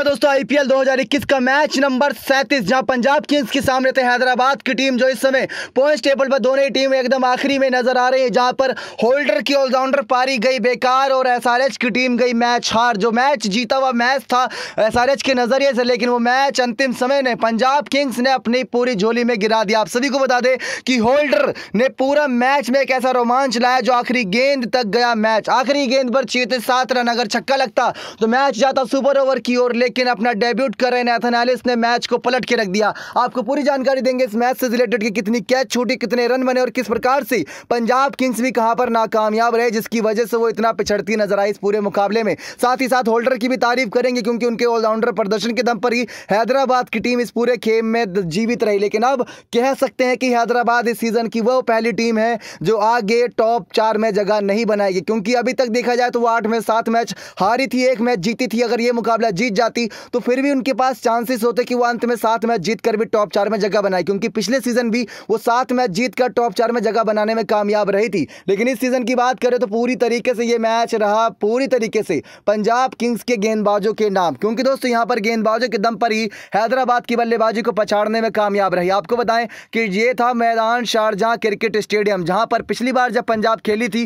ना दोस्तों आईपीएल 2021 का मैच नंबर 37 जहां पंजाब किंग्स के सामने थे हैदराबाद की टीम जो इस समय पॉइंट टेबल पर दोनों ही टीम एकदम आखिरी में नजर आ रही है जहां पर होल्डर की ऑलराउंडर पारी गई बेकार और एसआरएच की टीम गई मैच हार जो मैच जीता हुआ मैच था एसआरएच के नजरिए से लेकिन वो मैच अंतिम समय ने पंजाब किंग्स ने अपनी पूरी झोली में गिरा दिया आप सभी को बता दें कि होल्डर ने पूरा मैच में एक ऐसा रोमांच लाया जो आखिरी गेंद तक गया मैच आखिरी गेंद पर चीते सात रन अगर छक्का लगता तो मैच जाता सुपर ओवर की ओर लेकिन अपना डेब्यूट कर रहे नाथन एलिस ने मैच को पलट के रख दिया आपको पूरी जानकारी देंगे इस मैच से रिलेटेड कि कितनी कैच छूटी कितने रन बने और किस प्रकार से पंजाब किंग्स भी कहां पर नाकामयाब रहे जिसकी वजह से वो इतना पिछड़ती नजर आई इस पूरे मुकाबले में साथ ही साथ होल्डर की भी तारीफ करेंगे क्योंकि उनके ऑलराउंडर प्रदर्शन के दम पर ही हैदराबाद की टीम इस पूरे खेम में जीवित रही लेकिन अब कह सकते हैं कि हैदराबाद इस सीजन की वो पहली टीम है जो आगे टॉप चार में जगह नहीं बनाएगी क्योंकि अभी तक देखा जाए तो वो आठ में सात मैच हारी थी एक मैच जीती थी अगर ये मुकाबला जीत जाती जाती तो फिर भी उनके पास चांसेस होते कि वो अंत में सात मैच जीत कर भी टॉप चार में जगह बनाए क्योंकि पिछले सीजन भी वो सात मैच जीत कर टॉप चार में जगह बनाने में कामयाब रही थी लेकिन इस सीजन की बात करें तो पूरी तरीके से ये मैच रहा पूरी तरीके से पंजाब किंग्स के गेंदबाजों के नाम क्योंकि दोस्तों यहाँ पर गेंदबाजों के दम पर ही हैदराबाद की बल्लेबाजी को पछाड़ने में कामयाब रही आपको बताएं कि ये था मैदान शारजहां क्रिकेट स्टेडियम जहां पर पिछली बार जब पंजाब खेली थी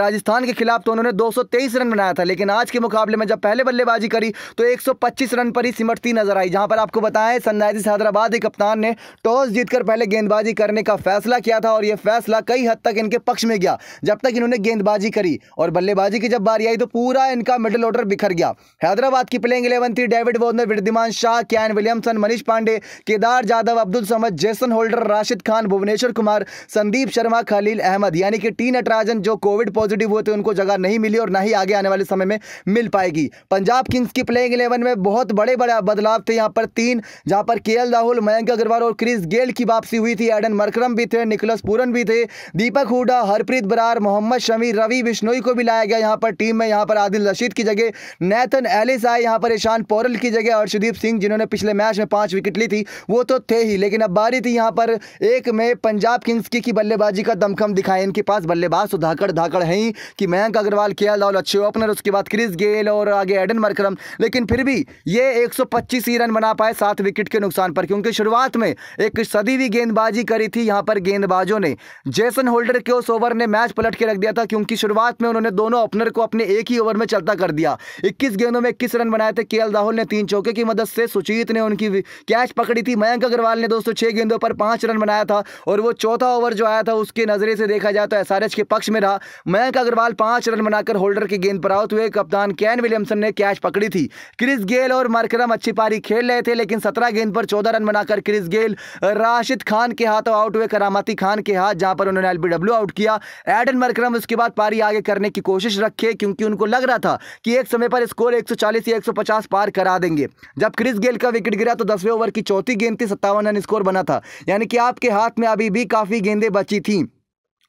राजस्थान के खिलाफ तो उन्होंने 223 रन बनाया था लेकिन आज के मुकाबले में जब पहले बल्लेबाजी करी तो एक पच्चीस रन पर ही सिमटती नजर आई जहां पर आपको बताएं सनराइजर्स हैदराबाद के कप्तान ने टॉस जीतकर पहले गेंदबाजी करने का फैसला किया था और यह फैसला कई हद तक इनके पक्ष में गया जब तक इन्होंने गेंदबाजी करी और बल्लेबाजी की जब बारी आई तो पूरा इनका मिडिल ऑर्डर बिखर गया हैदराबाद की प्लेइंग इलेवन थी David Warner Wriddhiman Saha Kane Williamson Manish Pandey Kedar Jadhav Abdul Samad Jason Holder Rashid Khan Bhuvneshwar Kumar Sandeep Sharma Khaleel Ahmed यानी कि टी नटराजन जो कोविड पॉजिटिव हुए थे उनको जगह नहीं मिली और ना ही आगे आने वाले समय में मिल पाएगी पंजाब किंग्स की प्लेइंग इलेवन में बहुत बड़े बड़े बदलाव थे यहाँ पर तीन जहाँ पर के राहुल मयंक अग्रवाल और क्रिस गेल की वापसी हुई थी एडन मरकरम भी थे निकलस पूरन भी थे दीपक हुडा हरप्रीत बरार मोहम्मद शमी रवि बिश्नोई को भी लाया गया यहाँ पर टीम में यहाँ पर आदिल रशीद की जगह नैथन एलिस आए यहाँ पर ईशान पोरल की जगह हर्षदीप सिंह जिन्होंने पिछले मैच में पाँच विकेट ली थी वो तो थे ही लेकिन अब बारी थी यहाँ पर एक में पंजाब किंग्स की, बल्लेबाजी का दमखम दिखाए इनके पास बल्लेबाज तो धाकड़ धाकड़ है ही कि मयंक अग्रवाल के राहुल अच्छे ओपनर उसके बाद क्रिस गेल और आगे एडन मरकरम लेकिन फिर भी ये 125 ही रन बना पाए सात विकेट के नुकसान पर क्योंकि शुरुआत में एक सदी हुई गेंदबाजी करी थी यहाँ पर गेंदबाजों ने जेसन होल्डर के उस ओवर ने मैच पलट के रख दिया था क्योंकि शुरुआत में उन्होंने दोनों ओपनर को अपने एक ही ओवर में चलता कर दिया इक्कीस गेंदों में इक्कीस रन बनाए थे के राहुल ने तीन चौके की मदद से सुचित ने उनकी कैच पकड़ी थी मयंक अग्रवाल ने दोस्तों छह गेंदों पर पांच रन बनाया था और वो चौथा ओवर जो आया था उसके नजरे से देखा जाए तो एस के पक्ष में रहा मयंक अग्रवाल पांच रन बनाकर होल्डर की गेंद पर आउट हुए कप्तान कैन विलियमसन ने कैच पकड़ी थी क्रिस गेल गेल और मरकरम अच्छी पारी खेल रहे थे लेकिन सत्रह गेंद पर चौदह रन बनाकर क्रिस गेल राशिद खान के हाथों आउट हुए करामती खान के हाथ जहां पर उन्होंने एलबीडब्ल्यू आउट किया एडन मरकरम उसके बाद पारी आगे करने की कोशिश रखे क्योंकि उनको लग रहा था कि एक समय पर स्कोर एक या एक पार करा देंगे जब क्रिस गेल का विकेट गिरा तो दसवें ओवर की चौथी गेंद थी सत्तावन रन स्कोर बना था यानी कि आपके हाथ में अभी भी काफ़ी गेंदें बची थी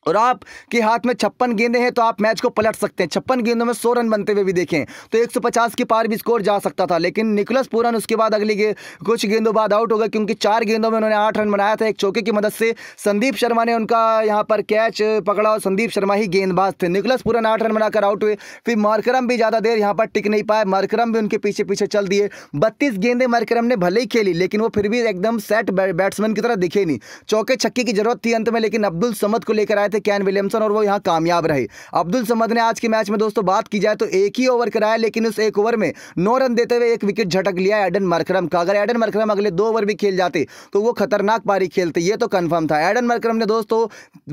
और आप के हाथ में छप्पन गेंदे हैं तो आप मैच को पलट सकते हैं छप्पन गेंदों में सौ रन बनते हुए भी देखें तो 150 के पार भी स्कोर जा सकता था लेकिन निकोलस पूरन उसके बाद अगली गे, कुछ गेंदों बाद आउट हो गए क्योंकि चार गेंदों में उन्होंने आठ रन बनाया था एक चौके की मदद से संदीप शर्मा ने उनका यहाँ पर कैच पकड़ा और संदीप शर्मा ही गेंदबाज थे निकोलस पूरन आठ रन बनाकर आउट हुए फिर मरक्रम भी ज़्यादा देर यहाँ पर टिक नहीं पाए मरक्रम भी उनके पीछे पीछे चल दिए बत्तीस गेंदे मरक्रम ने भले ही खेली लेकिन वो फिर भी एकदम सेट बैट्समैन की तरह दिखे नहीं चौके छक्के की जरूरत थी अंत में लेकिन अब्दुल समद को लेकर आए थे थे कैन विलियमसन और वो यहाँ कामयाब रहे अब्दुल समद ने आज के मैच में दोस्तों बात की जाए तो एक ही ओवर कराया लेकिन उस एक ओवर में नौ रन देते हुए एक विकेट झटक लिया एडन मरक्रम का अगर एडन मरक्रम अगले दो ओवर भी खेल जाते तो वो खतरनाक पारी खेलते ये तो कन्फर्म था एडन मरक्रम ने दोस्तों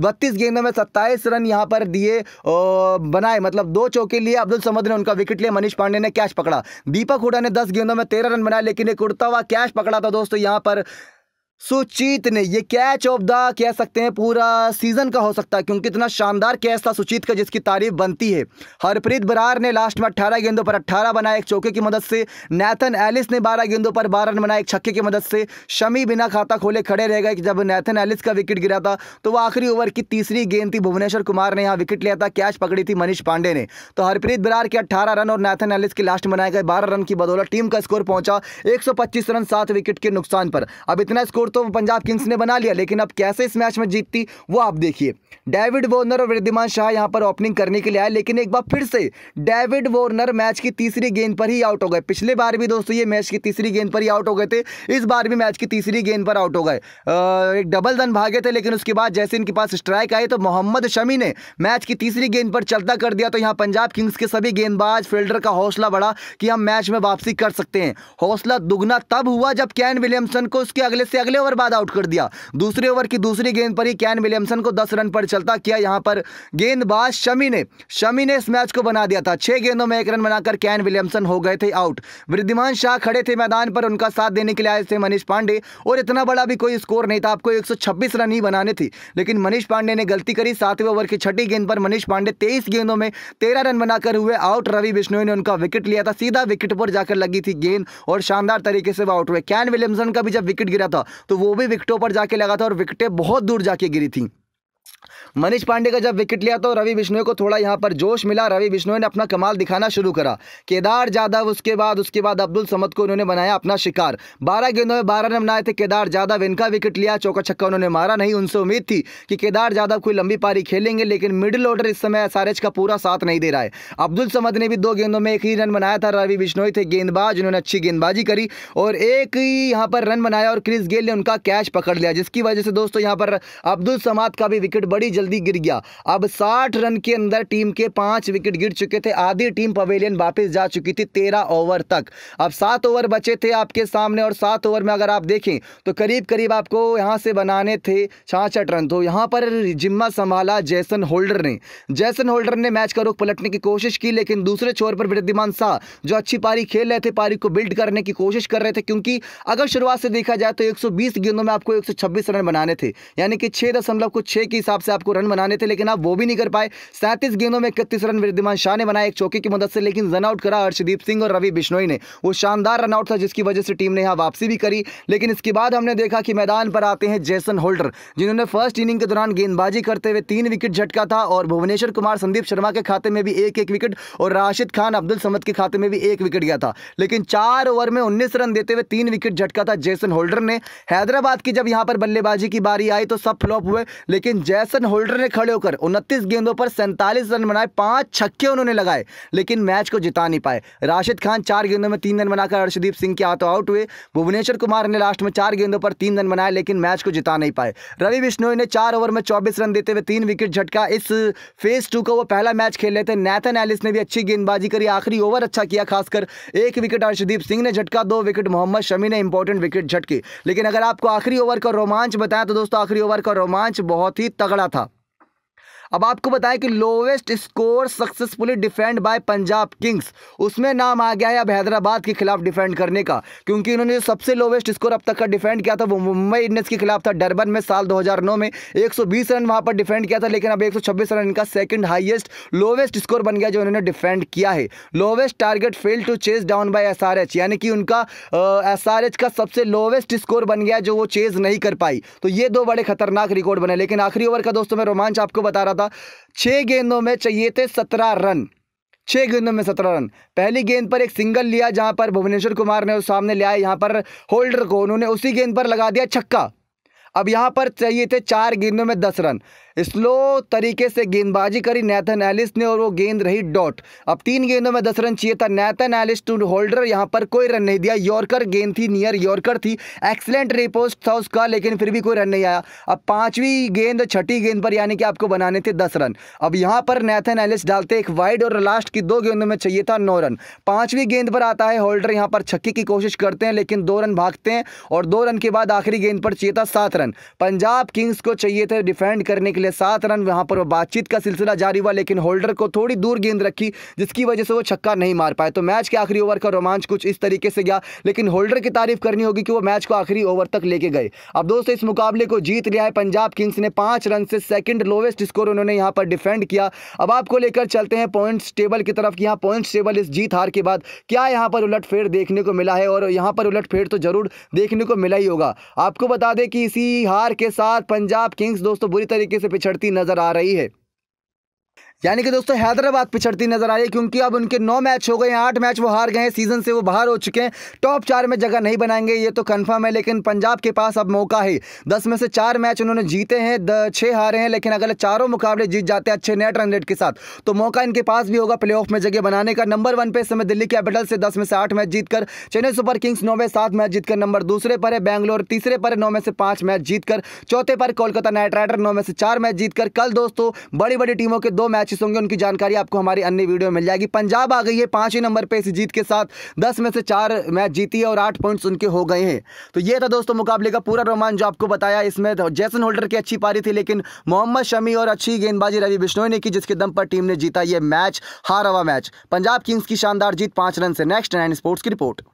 बत्तीस गेंदों में सत्ताईस रन यहाँ पर दिए बनाए मतलब दो चौके लिए अब्दुल समद ने उनका विकेट लिया मनीष पांडे ने कैच पकड़ा दीपक हुडा ने दस गेंदों में तेरह रन बनाया लेकिन एक उड़ता हुआ कैच पकड़ा था दोस्तों यहाँ पर सुचित ने ये कैच ऑफ द कह सकते हैं पूरा सीजन का हो सकता है क्योंकि इतना शानदार कैच था सुचित का जिसकी तारीफ बनती है हरप्रीत बरार ने लास्ट में 18 गेंदों पर 18 बनाए एक चौके की मदद से नैथन एलिस ने 12 गेंदों पर 12 रन बनाए एक छक्के की मदद से शमी बिना खाता खोले खड़े रह गए जब नैथन एलिस का विकेट गिरा था तो वह आखिरी ओवर की तीसरी गेंद थी भुवनेश्वर कुमार ने यहाँ विकेट लिया था कैच पकड़ी थी मनीष पांडे ने तो हरप्रीत बरार के अट्ठारह रन और नैथन एलिस के लास्ट बनाए गए बारह रन की बदौलत टीम का स्कोर पहुंचा एक रन सात विकेट के नुकसान पर अब इतना स्कोर तो पंजाब किंग्स ने बना लिया लेकिन अब कैसे इस मैच में जीतती वो आप देखिए डेविड वॉर्नर और वृद्धिमान शाह यहाँ पर ओपनिंग करने के लिए आए लेकिन एक बार फिर से डेविड वॉर्नर मैच की तीसरी गेंद पर ही आउट हो गए पिछले बार भी दोस्तों ये मैच की तीसरी गेंद पर ही आउट हो गए थे इस बार भी मैच की तीसरी गेंद पर आउट हो गए एक डबल रन भागे थे लेकिन उसके बाद जैसे इनके पास स्ट्राइक आई तो मोहम्मद शमी ने मैच की तीसरी गेंद पर चलता कर दिया तो यहाँ पंजाब किंग्स के सभी गेंदबाज फील्डर का हौसला बढ़ा कि हम मैच में वापसी कर सकते हैं हौसला दुगना तब हुआ जब कैन विलियमसन को उसके अगले से अगले अगले ओवर बाद आउट कर दिया दूसरे ओवर की दूसरी गेंद पर ही कैन विलियमसन को दस रन पर चलता किया यहाँ पर गेंदबाज शमी ने शमी ने इस मैच को बना दिया था छह गेंदों में एक रन बनाकर कैन विलियमसन हो गए थे आउट वृद्धिमान शाह खड़े थे मैदान पर उनका साथ देने के लिए आए थे मनीष पांडे और इतना बड़ा भी कोई स्कोर नहीं था आपको एक रन ही बनाने थे लेकिन मनीष पांडे ने गलती करी सातवें ओवर की छठी गेंद पर मनीष पांडे तेईस गेंदों में तेरह रन बनाकर हुए आउट रवि बिश्नोई ने उनका विकेट लिया था सीधा विकेट पर जाकर लगी थी गेंद और शानदार तरीके से वो आउट हुए कैन विलियमसन का भी जब विकेट गिरा था तो वो भी विकटों पर जाके लगा था और विकटें बहुत दूर जाके गिरी थी मनीष पांडे का जब विकेट लिया तो रवि बिश्नोई को थोड़ा यहाँ पर जोश मिला रवि बिश्नोई ने अपना कमाल दिखाना शुरू करा केदार जाधव उसके बाद उसके बाद अब्दुल समद को उन्होंने बनाया अपना शिकार बारह गेंदों में बारह रन बनाए थे केदार जाधव इनका विकेट लिया चौका छक्का उन्होंने मारा नहीं उनसे उम्मीद थी कि केदार जाधव कोई लंबी पारी खेलेंगे लेकिन मिडिल ऑर्डर इस समय एस का पूरा साथ नहीं दे रहा है अब्दुल समद ने भी दो गेंदों में एक ही रन बनाया था रवि बिश्नोई थे गेंदबाज उन्होंने अच्छी गेंदबाजी करी और एक ही यहाँ पर रन बनाया और क्रिस गेल ने उनका कैच पकड़ लिया जिसकी वजह से दोस्तों यहाँ पर अब्दुल समाद का भी विकेट बड़ी जल्दी गिर गया अब साठ रन के अंदर टीम के पांच विकेट गिर चुके थे आधी टीम पवेलियन वापस जा चुकी थी तेरह ओवर तक अब सात ओवर बचे थे आपके सामने और सात ओवर में अगर आप देखें तो करीब करीब आपको यहां से बनाने थे छाछठ रन तो यहां पर जिम्मा संभाला जैसन होल्डर ने जैसन होल्डर ने मैच का रुख पलटने की कोशिश की लेकिन दूसरे छोर पर वृद्धिमान शाह जो अच्छी पारी खेल रहे थे पारी को बिल्ड करने की कोशिश कर रहे थे क्योंकि अगर शुरुआत से देखा जाए तो एक गेंदों में आपको एक रन बनाने थे यानी कि छह दशमलव कुछ छह की हिसाब से आपको रन बनाने थे लेकिन आप वो भी नहीं कर पाए सैंतीस गेंदों में इकतीस रन वृद्धिमान शाह ने बनाया एक चौकी की मदद से लेकिन रनआउट करा हर्षदीप सिंह और रवि बिश्नोई ने वो शानदार रनआउट था जिसकी वजह से टीम ने यहाँ वापसी भी करी लेकिन इसके बाद हमने देखा कि मैदान पर आते हैं जैसन होल्डर जिन्होंने फर्स्ट इनिंग के दौरान गेंदबाजी करते हुए तीन विकेट झटका था और भुवनेश्वर कुमार संदीप शर्मा के खाते में भी एक एक विकेट और राशिद खान अब्दुल समद के खाते में भी एक विकेट गया था लेकिन चार ओवर में उन्नीस रन देते हुए तीन विकेट झटका था जैसन होल्डर ने हैदराबाद की जब यहां पर बल्लेबाजी की बारी आई तो सब फ्लॉप हुए लेकिन जैसन होल्डर ने खड़े होकर उनतीस गेंदों पर सैंतालीस रन बनाए पांच छक्के उन्होंने लगाए लेकिन मैच को जिता नहीं पाए राशिद खान चार गेंदों में तीन रन बनाकर अर्षदीप सिंह के हाथों आउट हुए भुवनेश्वर कुमार ने लास्ट में चार गेंदों पर तीन रन बनाए लेकिन मैच को जिता नहीं पाए रवि बिश्नोई ने चार ओवर में चौबीस रन देते हुए तीन विकेट झटका इस फेज टू का वो पहला मैच खेल रहे थे नैथन एलिस ने भी अच्छी गेंदबाजी करी आखिरी ओवर अच्छा किया खासकर एक विकेट अर्षदीप सिंह ने झटका दो विकेट मोहम्मद शमी ने इंपॉर्टेंट विकेट झटकी लेकिन अगर आपको आखिरी ओवर का रोमांच बताया तो दोस्तों आखिरी ओवर का रोमांच बहुत ही तगड़ा था अब आपको बताएं कि lowest score successfully defend by Punjab kings उसमें नाम आ गया है अब हैदराबाद के खिलाफ डिफेंड करने का क्योंकि उन्होंने जो सबसे लोवेस्ट स्कोर अब तक का डिफेंड किया था वो मुंबई इंडियंस के खिलाफ था डरबन में साल दो में एक रन वहाँ पर डिफेंड किया था लेकिन अब एक रन इनका सेकेंड हाइएस्ट लोवेस्ट स्कोर बन गया जो उन्होंने डिफेंड किया है lowest target fail to chase down by एस यानी कि उनका एसआरएच का सबसे लोवेस्ट स्कोर बन गया जो वो चेज नहीं कर पाई तो ये दो बड़े खतरनाक रिकॉर्ड बने लेकिन आखिरी ओवर का दोस्तों में रोमांच आपको बता रहा था था छः गेंदों में चाहिए थे सत्रह रन छः गेंदों में सत्रह रन पहली गेंद पर एक सिंगल लिया जहां पर भुवनेश्वर कुमार ने उस सामने लिया यहाँ पर होल्डर को उन्होंने उसी गेंद पर लगा दिया छक्का अब यहाँ पर चाहिए थे चार गेंदों में दस रन स्लो तरीके से गेंदबाजी करी नैथन एलिस ने और वो गेंद रही डॉट अब तीन गेंदों में दस रन चाहिए था नैथन एलिस टू होल्डर यहाँ पर कोई रन नहीं दिया यॉर्कर गेंद थी नियर यॉर्कर थी एक्सलेंट रिपोस्ट था उसका लेकिन फिर भी कोई रन नहीं आया अब पांचवी गेंद छठी गेंद पर यानी कि आपको बनाने थे दस रन अब यहाँ पर नैथन एलिस डालते एक वाइड और लास्ट की दो गेंदों में चाहिए था नौ रन पांचवी गेंद पर आता है होल्डर यहाँ पर छक्के की कोशिश करते हैं लेकिन दो रन भागते हैं और दो रन के बाद आखिरी गेंद पर चाहिए था सात रन रन पंजाब किंग्स को चाहिए थे डिफेंड करने के लिए सात रन वहाँ पर बातचीत का सिलसिला जारी हुआ लेकिन होल्डर को थोड़ी दूर गेंद रखी जिसकी वजह से वो छक्का नहीं मार पाए तो मैच के आखिरी ओवर का रोमांच कुछ इस तरीके से गया लेकिन होल्डर की तारीफ करनी होगी कि वो मैच को आखिरी ओवर तक लेके गए अब दोस्तों इस मुकाबले को जीत लिया है पंजाब किंग्स ने पाँच रन से सेकेंड लोवेस्ट स्कोर उन्होंने यहाँ पर डिफेंड किया अब आपको लेकर चलते हैं पॉइंट्स टेबल की तरफ यहाँ पॉइंट्स टेबल इस जीत हार के बाद क्या यहाँ पर उलट देखने को मिला है और यहाँ पर उलट तो जरूर देखने को मिला ही होगा आपको बता दें कि इसी हार के साथ पंजाब किंग्स दोस्तों बुरी तरीके से पिछड़ती नजर आ रही है यानी कि दोस्तों हैदराबाद पिछड़ती नजर आ रही है क्योंकि अब उनके नौ मैच हो गए हैं आठ मैच वो हार गए हैं सीजन से वो बाहर हो चुके हैं टॉप चार में जगह नहीं बनाएंगे ये तो कन्फर्म है लेकिन पंजाब के पास अब मौका है दस में से चार मैच उन्होंने जीते हैं छः हारे हैं लेकिन अगले चारों मुकाबले जीत जाते हैं अच्छे नेट रन रेट के साथ तो मौका इनके पास भी होगा प्ले में जगह बनाने का नंबर वन पे इस समय दिल्ली कैपिटल से दस में से आठ मैच जीतकर चेन्नई सुपर किंग्स नौ में सात मैच जीतकर नंबर दूसरे पर है बैंगलोर तीसरे पर है नौ में से पाँच मैच जीतकर चौथे पर कोलकाता नाइट राइडर नौ में से चार मैच जीतकर कल दोस्तों बड़ी बड़ी टीमों के दो मैच मैचेस होंगे उनकी जानकारी आपको हमारी अन्य वीडियो में मिल जाएगी पंजाब आ गई है पाँचवें नंबर पर इस जीत के साथ दस में से चार मैच जीती है और आठ पॉइंट्स उनके हो गए हैं तो ये था दोस्तों मुकाबले का पूरा रोमांच जो आपको बताया इसमें तो जैसन होल्डर की अच्छी पारी थी लेकिन मोहम्मद शमी और अच्छी गेंदबाजी रवि बिश्नोई ने की जिसके दम पर टीम ने जीता यह मैच हारा मैच पंजाब किंग्स की शानदार जीत पांच रन से नेक्स्ट नाइन स्पोर्ट्स की रिपोर्ट